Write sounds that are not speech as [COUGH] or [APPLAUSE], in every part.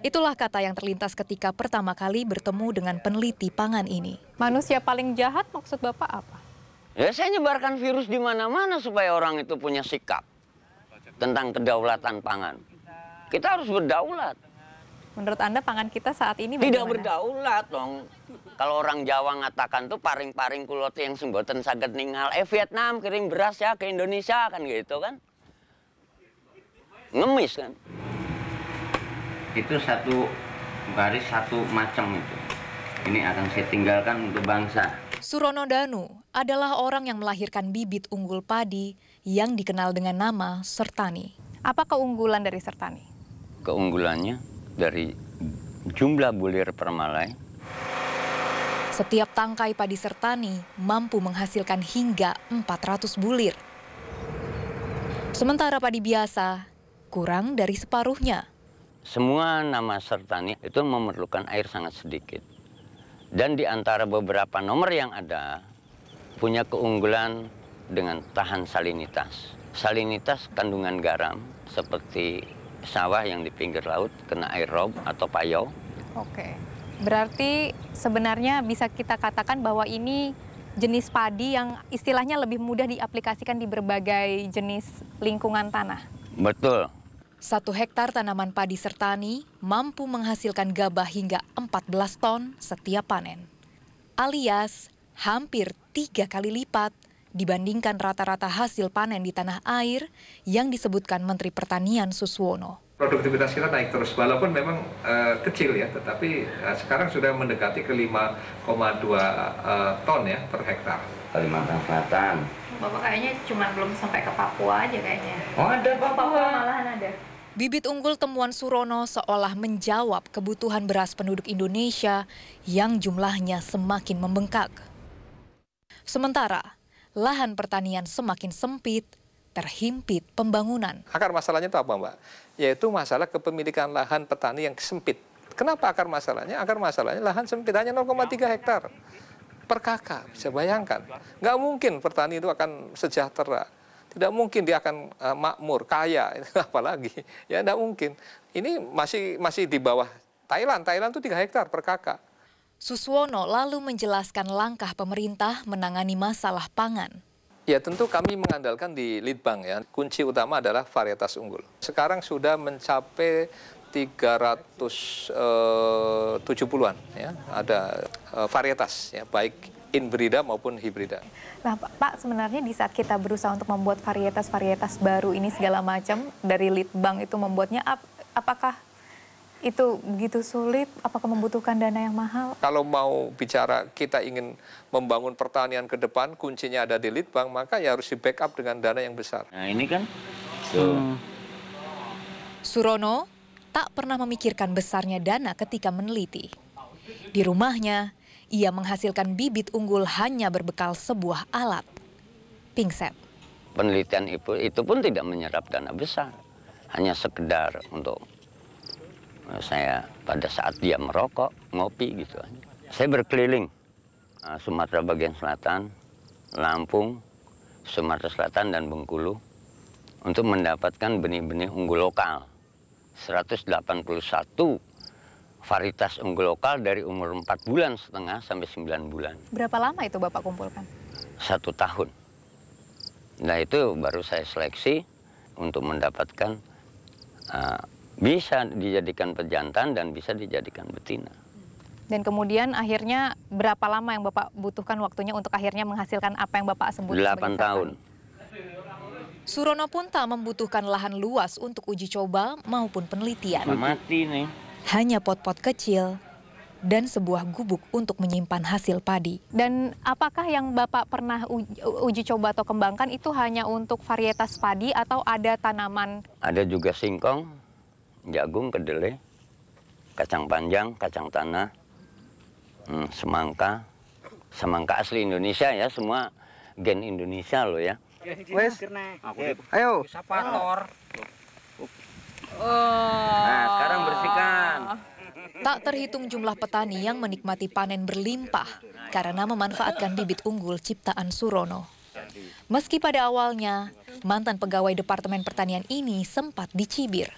Itulah kata yang terlintas ketika pertama kali bertemu dengan peneliti pangan ini. Manusia paling jahat maksud Bapak apa? Ya saya nyebarkan virus di mana-mana supaya orang itu punya sikap tentang kedaulatan pangan. Kita harus berdaulat. Menurut Anda pangan kita saat ini bagaimana? Tidak berdaulat dong. Kalau orang Jawa ngatakan tuh paring-paring kulot yang semboten sangat ningal. Eh Vietnam kirim beras ya ke Indonesia kan gitu kan. Ngemis kan itu satu baris satu macam itu. Ini akan saya tinggalkan untuk bangsa. Surono Danu adalah orang yang melahirkan bibit unggul padi yang dikenal dengan nama Sertani. Apa keunggulan dari Sertani? Keunggulannya dari jumlah bulir per malai. Setiap tangkai padi Sertani mampu menghasilkan hingga 400 bulir. Sementara padi biasa kurang dari separuhnya semua nama Sertani itu memerlukan air sangat sedikit. Dan di antara beberapa nomor yang ada, punya keunggulan dengan tahan salinitas. Salinitas kandungan garam seperti sawah yang di pinggir laut kena air rob atau payau. Oke. Berarti sebenarnya bisa kita katakan bahwa ini jenis padi yang istilahnya lebih mudah diaplikasikan di berbagai jenis lingkungan tanah. Betul. Satu hektar tanaman padi sertani mampu menghasilkan gabah hingga 14 ton setiap panen. Alias hampir tiga kali lipat dibandingkan rata-rata hasil panen di tanah air yang disebutkan Menteri Pertanian Suswono. Produktivitas kita naik terus, walaupun memang uh, kecil ya, tetapi uh, sekarang sudah mendekati ke 5,2 uh, eh, ton ya per hektar. Kalimantan Selatan. Bapak kayaknya cuma belum sampai ke Papua aja kayaknya. Oh ada Papua. Papua malahan ada. Bibit unggul temuan Surono seolah menjawab kebutuhan beras penduduk Indonesia yang jumlahnya semakin membengkak. Sementara, lahan pertanian semakin sempit, terhimpit pembangunan. Akar masalahnya itu apa, Mbak? Yaitu masalah kepemilikan lahan petani yang sempit. Kenapa akar masalahnya? Akar masalahnya lahan sempit hanya 0,3 hektar per kakak, bisa bayangkan. Nggak mungkin petani itu akan sejahtera tidak mungkin dia akan uh, makmur, kaya, [LAUGHS] apalagi. Ya, tidak mungkin. Ini masih masih di bawah Thailand. Thailand itu tiga hektar per kakak. Suswono lalu menjelaskan langkah pemerintah menangani masalah pangan. Ya tentu kami mengandalkan di Litbang ya. Kunci utama adalah varietas unggul. Sekarang sudah mencapai 370-an e, ya. Ada e, varietas ya baik inbrida maupun hibrida. Nah, Pak, sebenarnya di saat kita berusaha untuk membuat varietas-varietas baru ini segala macam dari litbang itu membuatnya ap apakah itu begitu sulit? Apakah membutuhkan dana yang mahal? Kalau mau bicara kita ingin membangun pertanian ke depan, kuncinya ada di litbang, maka ya harus di backup dengan dana yang besar. Nah ini kan. So. Hmm. Surono tak pernah memikirkan besarnya dana ketika meneliti. Di rumahnya, ia menghasilkan bibit unggul hanya berbekal sebuah alat, pingset. Penelitian itu, itu pun tidak menyerap dana besar, hanya sekedar untuk eh, saya pada saat dia merokok, ngopi gitu Saya berkeliling eh, Sumatera bagian selatan, Lampung, Sumatera Selatan dan Bengkulu untuk mendapatkan benih-benih unggul lokal. 181 varietas unggul lokal dari umur 4 bulan setengah sampai 9 bulan. Berapa lama itu Bapak kumpulkan? Satu tahun. Nah itu baru saya seleksi untuk mendapatkan uh, bisa dijadikan pejantan dan bisa dijadikan betina. Dan kemudian akhirnya berapa lama yang Bapak butuhkan waktunya untuk akhirnya menghasilkan apa yang Bapak sebut 8 tahun. Surono pun tak membutuhkan lahan luas untuk uji coba maupun penelitian. Mati nih hanya pot-pot kecil dan sebuah gubuk untuk menyimpan hasil padi. Dan apakah yang Bapak pernah uji, uji coba atau kembangkan itu hanya untuk varietas padi atau ada tanaman? Ada juga singkong, jagung, kedelai, kacang panjang, kacang tanah, hmm, semangka, semangka asli Indonesia ya, semua gen Indonesia loh ya. Wes, ayo. Oh. Nah, sekarang Tak terhitung jumlah petani yang menikmati panen berlimpah karena memanfaatkan bibit unggul ciptaan Surono. Meski pada awalnya, mantan pegawai Departemen Pertanian ini sempat dicibir.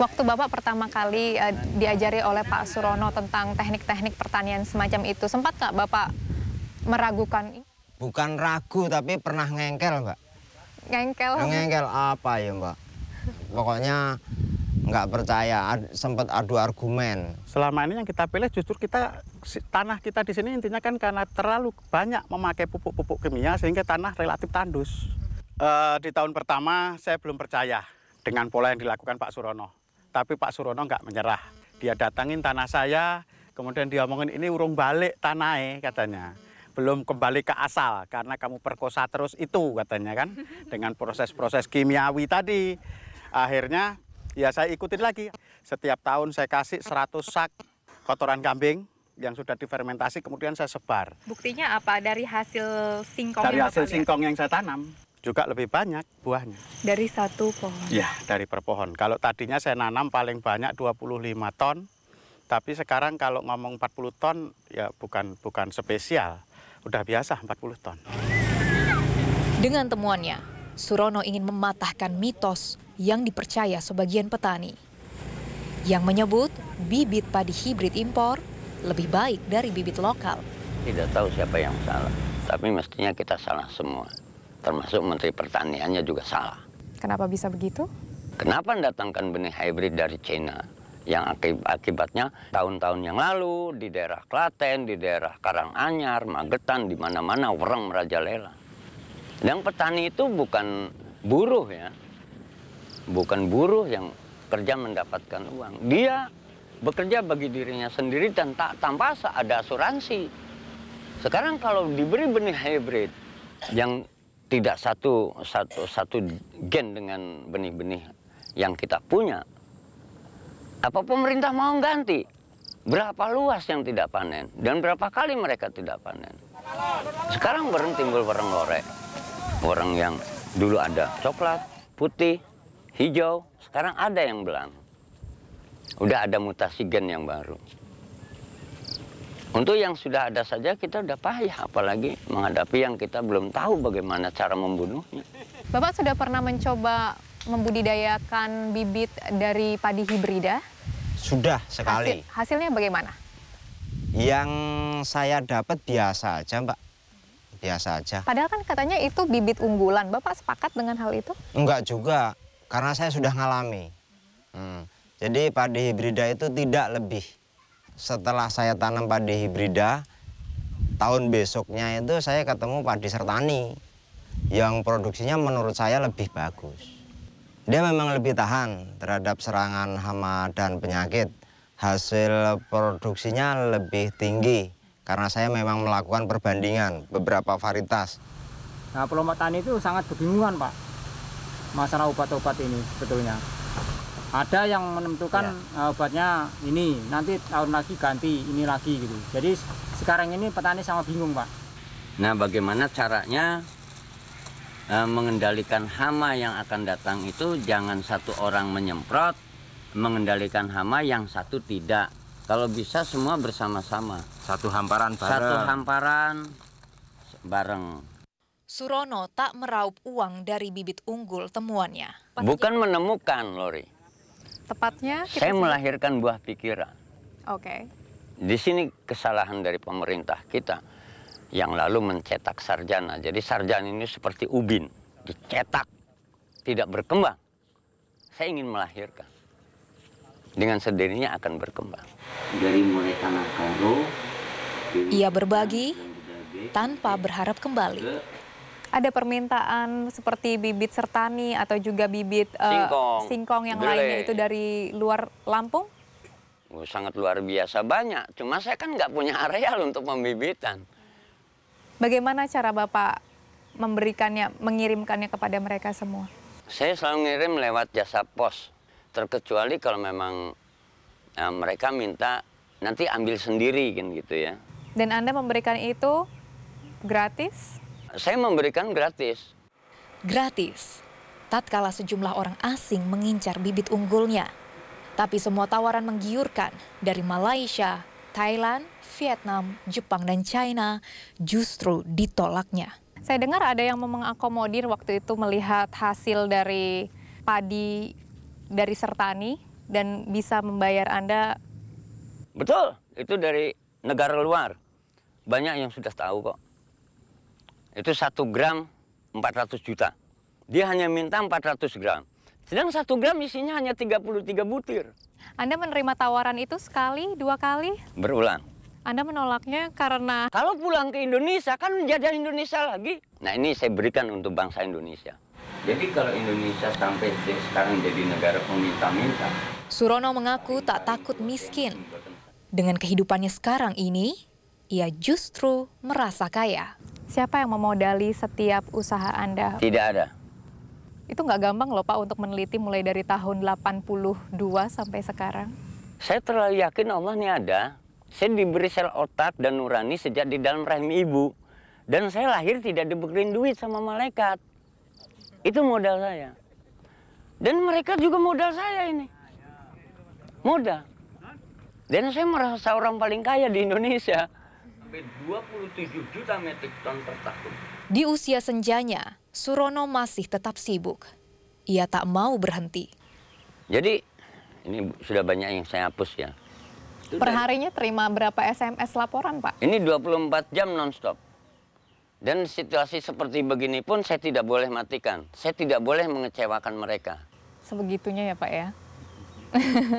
Waktu Bapak pertama kali uh, diajari oleh Pak Surono tentang teknik-teknik pertanian semacam itu, sempat nggak Bapak meragukan? Bukan ragu, tapi pernah ngengkel, Mbak. Ngengkel? Ngengkel apa ya, Mbak? Pokoknya nggak percaya, ad, sempat adu argumen. Selama ini yang kita pilih justru kita tanah kita di sini intinya kan karena terlalu banyak memakai pupuk-pupuk kimia sehingga tanah relatif tandus. E, di tahun pertama saya belum percaya dengan pola yang dilakukan Pak Surono, tapi Pak Surono nggak menyerah. Dia datangin tanah saya, kemudian dia omongin ini urung balik tanah eh katanya belum kembali ke asal karena kamu perkosa terus itu katanya kan dengan proses-proses kimiawi tadi akhirnya ya saya ikutin lagi. Setiap tahun saya kasih 100 sak kotoran kambing yang sudah difermentasi kemudian saya sebar. Buktinya apa? Dari hasil singkong Dari hasil singkong yang saya tanam juga lebih banyak buahnya. Dari satu pohon. Ya, dari per pohon. Kalau tadinya saya nanam paling banyak 25 ton, tapi sekarang kalau ngomong 40 ton ya bukan bukan spesial, udah biasa 40 ton. Dengan temuannya, Surono ingin mematahkan mitos yang dipercaya sebagian petani. Yang menyebut bibit padi hibrid impor lebih baik dari bibit lokal. Tidak tahu siapa yang salah, tapi mestinya kita salah semua. Termasuk Menteri Pertaniannya juga salah. Kenapa bisa begitu? Kenapa mendatangkan benih hybrid dari China? Yang akib akibatnya tahun-tahun yang lalu di daerah Klaten, di daerah Karanganyar, Magetan, di mana-mana orang merajalela. Yang petani itu bukan buruh ya, bukan buruh yang kerja mendapatkan uang. Dia bekerja bagi dirinya sendiri dan tak tanpa ada asuransi. Sekarang kalau diberi benih hybrid yang tidak satu satu satu gen dengan benih-benih yang kita punya, apa pemerintah mau ganti? Berapa luas yang tidak panen dan berapa kali mereka tidak panen? Sekarang berhenti timbul barang lorek orang yang dulu ada coklat, putih, hijau, sekarang ada yang belang. Udah ada mutasi gen yang baru. Untuk yang sudah ada saja kita udah payah, apalagi menghadapi yang kita belum tahu bagaimana cara membunuhnya. Bapak sudah pernah mencoba membudidayakan bibit dari padi hibrida? Sudah sekali. Hasil, hasilnya bagaimana? Yang saya dapat biasa aja, Mbak biasa aja. Padahal kan katanya itu bibit unggulan. Bapak sepakat dengan hal itu? Enggak juga, karena saya sudah ngalami. Hmm. Jadi padi hibrida itu tidak lebih. Setelah saya tanam padi hibrida, tahun besoknya itu saya ketemu padi sertani yang produksinya menurut saya lebih bagus. Dia memang lebih tahan terhadap serangan hama dan penyakit. Hasil produksinya lebih tinggi karena saya memang melakukan perbandingan beberapa varietas. Nah, pelompok tani itu sangat kebingungan, Pak, masalah obat-obat ini sebetulnya. Ada yang menentukan ya. obatnya ini, nanti tahun lagi ganti ini lagi gitu. Jadi sekarang ini petani sama bingung, Pak. Nah, bagaimana caranya e, mengendalikan hama yang akan datang itu jangan satu orang menyemprot, mengendalikan hama yang satu tidak. Kalau bisa semua bersama-sama. Satu hamparan bareng. Satu hamparan bareng. Surono tak meraup uang dari bibit unggul temuannya. Bukan menemukan, Lori. Tepatnya? Kita Saya melahirkan buah pikiran. Oke. Okay. Di sini kesalahan dari pemerintah kita yang lalu mencetak sarjana. Jadi sarjana ini seperti ubin, dicetak, tidak berkembang. Saya ingin melahirkan. Dengan sendirinya akan berkembang. Dari mulai tanah karo, ia berbagi tanpa berharap kembali ada permintaan seperti bibit sertani atau juga bibit eh, singkong, uh, singkong yang lainnya itu dari luar Lampung? Oh, sangat luar biasa banyak. Cuma saya kan nggak punya areal untuk pembibitan. Bagaimana cara Bapak memberikannya, mengirimkannya kepada mereka semua? Saya selalu ngirim lewat jasa pos. Terkecuali kalau memang ya, mereka minta nanti ambil sendiri kan gitu ya. Dan Anda memberikan itu gratis? Saya memberikan gratis. Gratis. Tatkala sejumlah orang asing mengincar bibit unggulnya. Tapi semua tawaran menggiurkan dari Malaysia, Thailand, Vietnam, Jepang, dan China justru ditolaknya. Saya dengar ada yang mengakomodir waktu itu melihat hasil dari padi dari Sertani dan bisa membayar Anda. Betul, itu dari negara luar banyak yang sudah tahu kok. Itu satu gram 400 juta. Dia hanya minta 400 gram. Sedang satu gram isinya hanya 33 butir. Anda menerima tawaran itu sekali, dua kali? Berulang. Anda menolaknya karena... Kalau pulang ke Indonesia, kan menjadi Indonesia lagi. Nah ini saya berikan untuk bangsa Indonesia. Jadi kalau Indonesia sampai sekarang jadi negara peminta-minta... Surono mengaku tak takut miskin. Dengan kehidupannya sekarang ini, ia justru merasa kaya. Siapa yang memodali setiap usaha Anda? Tidak ada. Itu nggak gampang loh Pak untuk meneliti mulai dari tahun 82 sampai sekarang. Saya terlalu yakin Allah ini ada. Saya diberi sel otak dan nurani sejak di dalam rahim ibu. Dan saya lahir tidak diberikan duit sama malaikat. Itu modal saya. Dan mereka juga modal saya ini. Modal. Dan saya merasa orang paling kaya di Indonesia mencapai 27 juta metrik ton per tahun. Di usia senjanya, Surono masih tetap sibuk. Ia tak mau berhenti. Jadi ini sudah banyak yang saya hapus ya. Perharinya terima berapa SMS laporan Pak? Ini 24 jam nonstop. Dan situasi seperti begini pun saya tidak boleh matikan. Saya tidak boleh mengecewakan mereka. Sebegitunya ya Pak ya? [LAUGHS]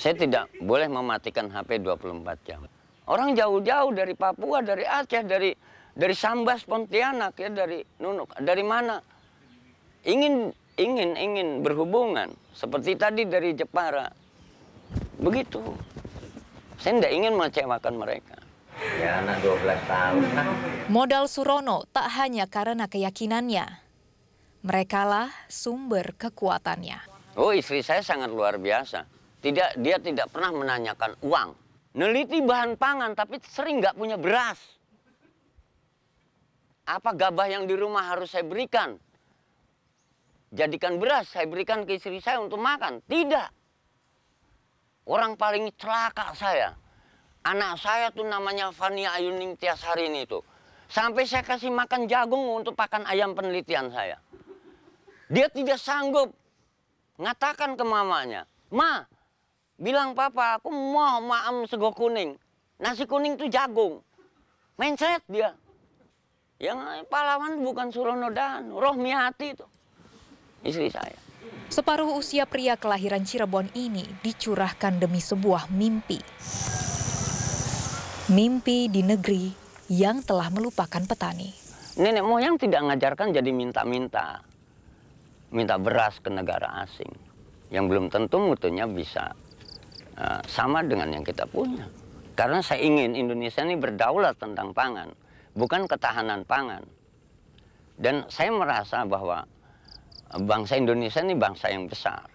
saya tidak boleh mematikan HP 24 jam. Orang jauh-jauh dari Papua, dari Aceh, dari dari Sambas Pontianak ya dari Nunuk, dari mana? Ingin ingin ingin berhubungan seperti tadi dari Jepara. Begitu. Saya tidak ingin mengecewakan mereka. Ya, anak 12 tahun. Modal Surono tak hanya karena keyakinannya. Merekalah sumber kekuatannya. Oh, istri saya sangat luar biasa. Tidak dia tidak pernah menanyakan uang. Neliti bahan pangan tapi sering nggak punya beras. Apa gabah yang di rumah harus saya berikan? Jadikan beras, saya berikan ke istri saya untuk makan. Tidak. Orang paling celaka saya. Anak saya tuh namanya Fania Ayuning Tias hari ini tuh. Sampai saya kasih makan jagung untuk pakan ayam penelitian saya. Dia tidak sanggup ngatakan ke mamanya, Ma, bilang papa aku mau maam sego kuning nasi kuning tuh jagung mindset dia yang pahlawan bukan Surono dan roh itu istri saya separuh usia pria kelahiran Cirebon ini dicurahkan demi sebuah mimpi mimpi di negeri yang telah melupakan petani nenek moyang tidak mengajarkan jadi minta-minta minta beras ke negara asing yang belum tentu mutunya bisa Eh, sama dengan yang kita punya. Karena saya ingin Indonesia ini berdaulat tentang pangan, bukan ketahanan pangan. Dan saya merasa bahwa bangsa Indonesia ini bangsa yang besar.